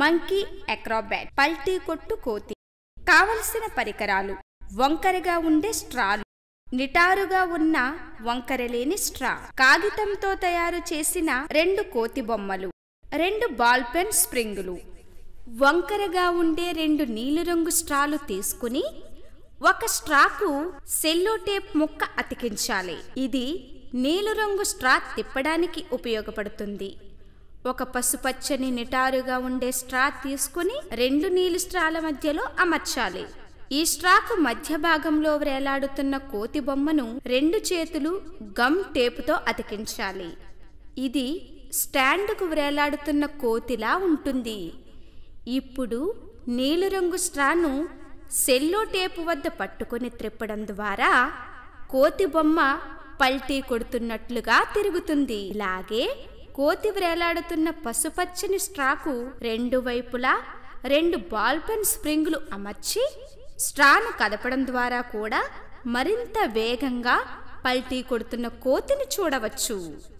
monkey అక్రాబ్యాట్ పల్టీ కొట్టు కోతి కావలసిన పరికరాలు వంకరగా ఉండే స్ట్రాలు నిటారుగా ఉన్న వంకరలేని స్ట్రా కాగితంతో తయారు చేసిన రెండు కోతి బొమ్మలు రెండు బాల్ పెన్ స్ప్రింగులు వంకరగా ఉండే రెండు నీలిరంగు స్ట్రాలు తీసుకుని ఒక స్ట్రాకు సెల్లో టేప్ ముక్క అతికించాలి ఇది నీలిరంగు స్ట్రా తిప్పడానికి ఉపయోగపడుతుంది ఒక పసుపచ్చని నిటారుగా ఉండే స్ట్రా తీసుకుని రెండు నీలి స్ట్రాల మధ్యలో అమర్చాలి ఈ స్ట్రాకు మధ్య భాగంలో వేలాడుతున్న కోతి బొమ్మను రెండు చేతులు గమ్ టేపుతో అతికించాలి ఇది స్టాండ్కు వేలాడుతున్న కోతిలా ఉంటుంది ఇప్పుడు నీలిరంగు స్ట్రాను సెల్లో టేపు వద్ద పట్టుకుని త్రిప్పడం ద్వారా కోతి బొమ్మ పల్టీ కొడుతున్నట్లుగా తిరుగుతుంది ఇలాగే కోతి వేలాడుతున్న పసుపచ్చని స్ట్రాకు రెండు వైపులా రెండు బాల్ పెన్ స్ప్రింగ్లు అమర్చి స్ట్రాను కదపడం ద్వారా కూడా మరింత వేగంగా పల్టీ కొడుతున్న కోతిని చూడవచ్చు